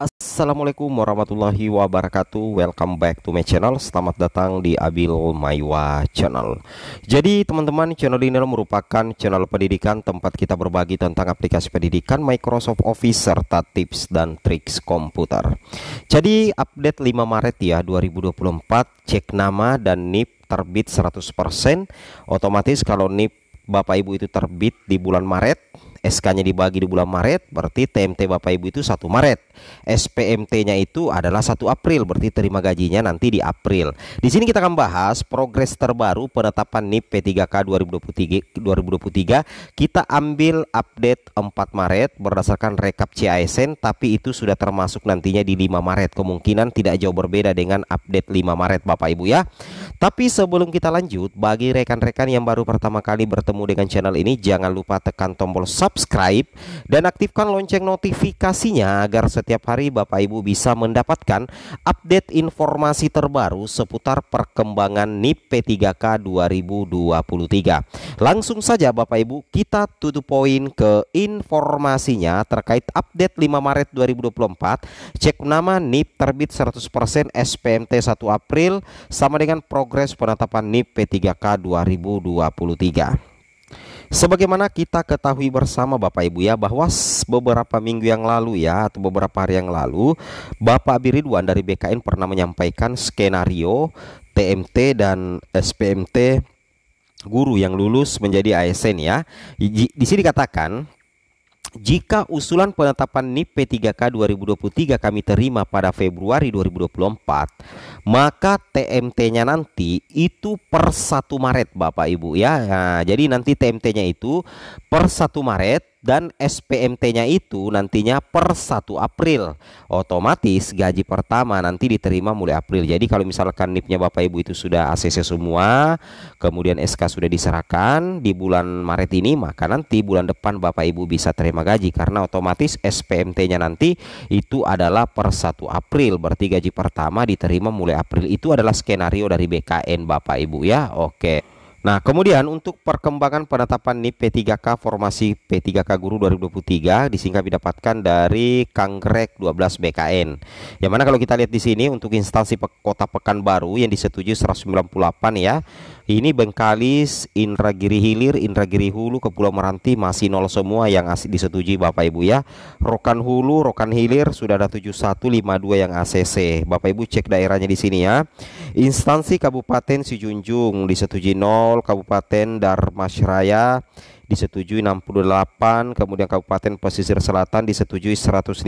Assalamualaikum warahmatullahi wabarakatuh Welcome back to my channel Selamat datang di Abil Maiwa channel Jadi teman-teman channel ini merupakan channel pendidikan Tempat kita berbagi tentang aplikasi pendidikan Microsoft Office Serta tips dan triks komputer Jadi update 5 Maret ya 2024 Cek nama dan NIP terbit 100% Otomatis kalau NIP Bapak Ibu itu terbit di bulan Maret SK-nya dibagi di bulan Maret, berarti TMT Bapak Ibu itu 1 Maret. SPMT-nya itu adalah 1 April, berarti terima gajinya nanti di April. Di sini kita akan bahas progres terbaru penetapan NIP P3K 2023 2023. Kita ambil update 4 Maret berdasarkan rekap CASN, tapi itu sudah termasuk nantinya di 5 Maret. Kemungkinan tidak jauh berbeda dengan update 5 Maret Bapak Ibu ya. Tapi sebelum kita lanjut, bagi rekan-rekan yang baru pertama kali bertemu dengan channel ini, jangan lupa tekan tombol subscribe subscribe dan aktifkan lonceng notifikasinya agar setiap hari Bapak Ibu bisa mendapatkan update informasi terbaru seputar perkembangan NIP P3K 2023. Langsung saja Bapak Ibu kita tutup poin ke informasinya terkait update 5 Maret 2024 cek nama NIP terbit 100% SPMT 1 April sama dengan progres penetapan NIP P3K 2023. Sebagaimana kita ketahui bersama Bapak Ibu ya bahwa beberapa minggu yang lalu ya atau beberapa hari yang lalu Bapak Biridwan dari BKN pernah menyampaikan skenario TMT dan SPMT guru yang lulus menjadi ASN ya. Di, di sini dikatakan jika usulan penetapan NIP P3K 2023 kami terima pada Februari 2024, maka TMT-nya nanti itu per 1 Maret Bapak Ibu ya. Nah, jadi nanti TMT-nya itu per 1 Maret dan SPMT-nya itu nantinya per 1 April. Otomatis gaji pertama nanti diterima mulai April. Jadi kalau misalkan NIP-nya Bapak Ibu itu sudah ACC semua, kemudian SK sudah diserahkan di bulan Maret ini, maka nanti bulan depan Bapak Ibu bisa terima gaji karena otomatis SPMT-nya nanti itu adalah per 1 April. Berarti gaji pertama diterima mulai April. Itu adalah skenario dari BKN Bapak Ibu ya. Oke. Nah, kemudian untuk perkembangan penetapan NIP P3K formasi P3K Guru 2023 disingkat didapatkan dari Kangrek 12 BKN. Yang mana kalau kita lihat di sini untuk instansi pe Kota Pekanbaru yang disetujui 198 ya. Ini Bengkalis, Indragiri Hilir, Indragiri Hulu, Kepulauan Meranti masih nol semua yang disetujui Bapak Ibu ya. Rokan Hulu, Rokan Hilir sudah ada 7152 yang ACC. Bapak Ibu cek daerahnya di sini ya. Instansi Kabupaten Sijunjung disetujui 0 Kabupaten Darmasraya disetujui 68, kemudian Kabupaten Pesisir Selatan disetujui 151,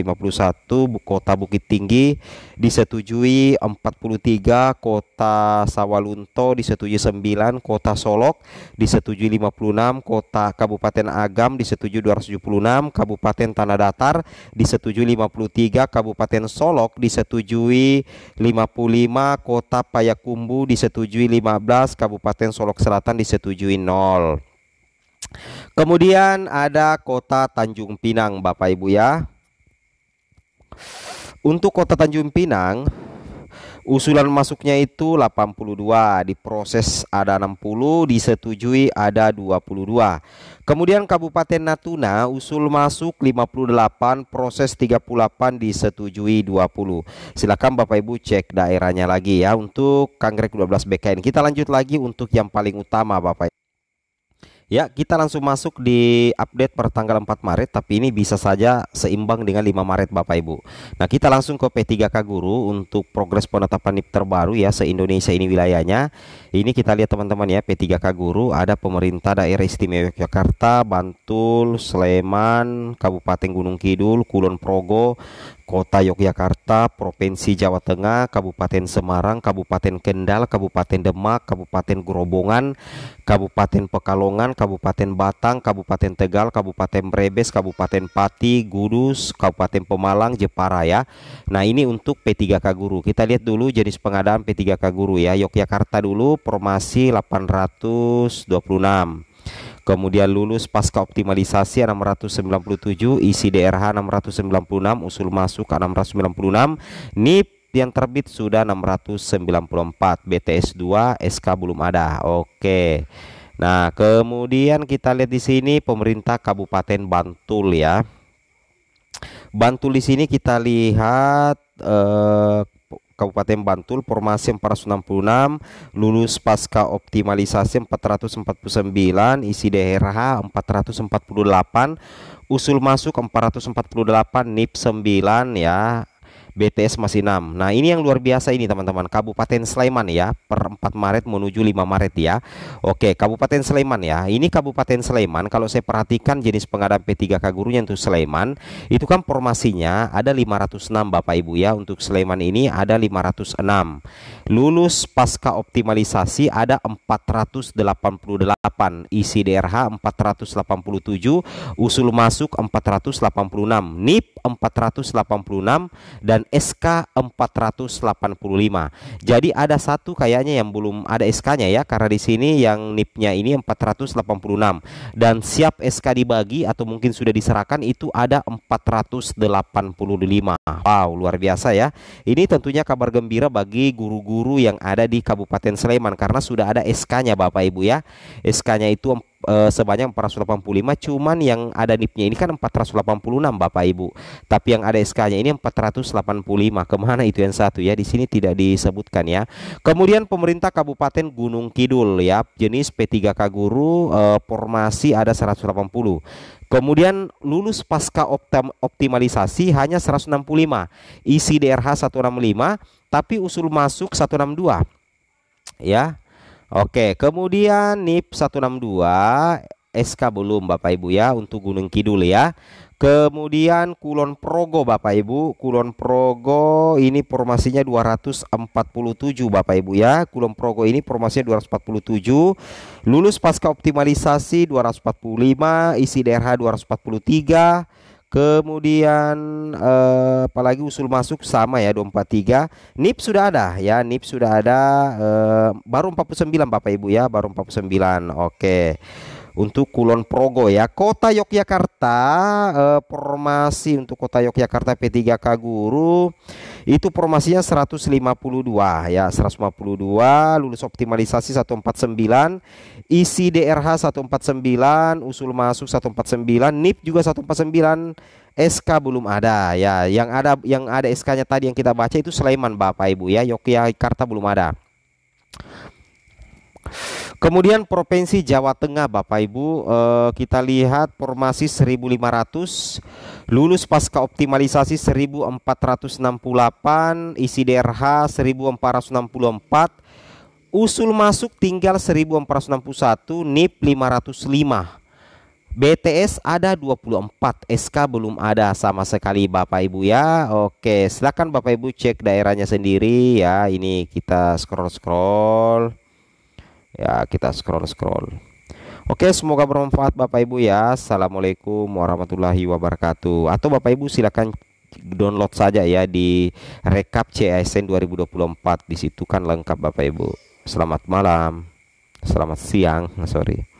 Kota Bukit Tinggi disetujui 43, Kota Sawalunto disetujui 9, Kota Solok disetujui 56, Kota Kabupaten Agam disetujui 276, Kabupaten Tanah Datar disetujui 53, Kabupaten Solok disetujui 55, Kota Payakumbu disetujui 15, Kabupaten Solok Selatan disetujui 0. Kemudian ada kota Tanjung Pinang Bapak Ibu ya. Untuk kota Tanjung Pinang usulan masuknya itu 82 diproses ada 60 disetujui ada 22 kemudian Kabupaten Natuna usul masuk 58 proses 38 disetujui 20 silakan Bapak Ibu cek daerahnya lagi ya untuk Kanggrek 12 BKN kita lanjut lagi untuk yang paling utama Bapak Ibu Ya, kita langsung masuk di update per tanggal 4 Maret, tapi ini bisa saja seimbang dengan 5 Maret Bapak Ibu. Nah, kita langsung ke P3K Guru untuk progres penetapan NIP terbaru ya se-Indonesia ini wilayahnya. Ini kita lihat teman-teman ya, P3K Guru ada pemerintah daerah istimewa Yogyakarta, Bantul, Sleman, Kabupaten Gunung Kidul, Kulon Progo, Kota Yogyakarta, Provinsi Jawa Tengah, Kabupaten Semarang, Kabupaten Kendal, Kabupaten Demak, Kabupaten Gerobongan, Kabupaten Pekalongan, Kabupaten Batang, Kabupaten Tegal, Kabupaten Brebes, Kabupaten Pati, Kudus, Kabupaten Pemalang, Jepara ya. Nah, ini untuk P3K guru. Kita lihat dulu jenis pengadaan P3K guru ya. Yogyakarta dulu formasi 826. Kemudian lulus pasca optimalisasi 697, isi DRH 696, usul masuk 696, NIP yang terbit sudah 694, BTS 2, SK belum ada. Oke. Nah, kemudian kita lihat di sini pemerintah Kabupaten Bantul ya. Bantul di sini kita lihat eh, Kabupaten Bantul formasi 466 lulus pasca optimalisasi 449 isi daerah 448 usul masuk 448 NIP 9 ya BTS masih 6. Nah, ini yang luar biasa ini teman-teman. Kabupaten Sleman ya, per 4 Maret menuju 5 Maret ya. Oke, Kabupaten Sleman ya. Ini Kabupaten Sleman kalau saya perhatikan jenis pengadaan P3K gurunya untuk Sleman, itu kan formasinya ada 506 Bapak Ibu ya. Untuk Sleman ini ada 506. Lulus pasca optimalisasi ada 488, isi DRH 487, usul masuk 486, NIP 486 dan SK 485. Jadi ada satu kayaknya yang belum ada SK-nya ya karena di sini yang NIP-nya ini 486 dan siap SK dibagi atau mungkin sudah diserahkan itu ada 485. Wow, luar biasa ya. Ini tentunya kabar gembira bagi guru-guru yang ada di Kabupaten Sleman karena sudah ada SK-nya Bapak Ibu ya. SK-nya itu uh, sebanyak 485 cuman yang ada nip ini kan 486 Bapak Ibu tapi yang ada SK-nya ini 485 kemana itu yang satu ya di sini tidak disebutkan ya kemudian pemerintah Kabupaten Gunung Kidul ya jenis P3K guru uh, formasi ada 180 Kemudian lulus pasca optim optimalisasi hanya 165, isi DRH 165, tapi usul masuk 162. Ya, Oke, kemudian NIP 162 SK belum Bapak Ibu ya untuk Gunung Kidul ya. Kemudian Kulon Progo Bapak Ibu, Kulon Progo ini formasinya 247 Bapak Ibu ya. Kulon Progo ini formasinya 247. Lulus pasca optimalisasi 245, isi DRH 243 Kemudian eh, apalagi usul masuk sama ya 243. NIP sudah ada ya, NIP sudah ada eh, baru 49 Bapak Ibu ya, baru 49. Oke. Okay untuk Kulon Progo ya. Kota Yogyakarta eh, formasi untuk Kota Yogyakarta P3K Guru itu formasinya 152 ya, 152 lulus optimalisasi 149, isi DRH 149, usul masuk 149, NIP juga 149. SK belum ada ya. Yang ada yang ada SK-nya tadi yang kita baca itu Sleman Bapak Ibu ya. Yogyakarta belum ada. Kemudian Provinsi Jawa Tengah Bapak Ibu eh, kita lihat formasi 1500 lulus pasca optimalisasi 1468 isi DRH 1464 usul masuk tinggal 1461 NIP 505 BTS ada 24 SK belum ada sama sekali Bapak Ibu ya Oke silakan Bapak Ibu cek daerahnya sendiri ya ini kita scroll-scroll ya kita scroll scroll Oke semoga bermanfaat Bapak Ibu ya Assalamualaikum warahmatullahi wabarakatuh atau Bapak Ibu silahkan download saja ya di rekap CSN 2024 di situ kan lengkap Bapak Ibu Selamat malam Selamat siang sorry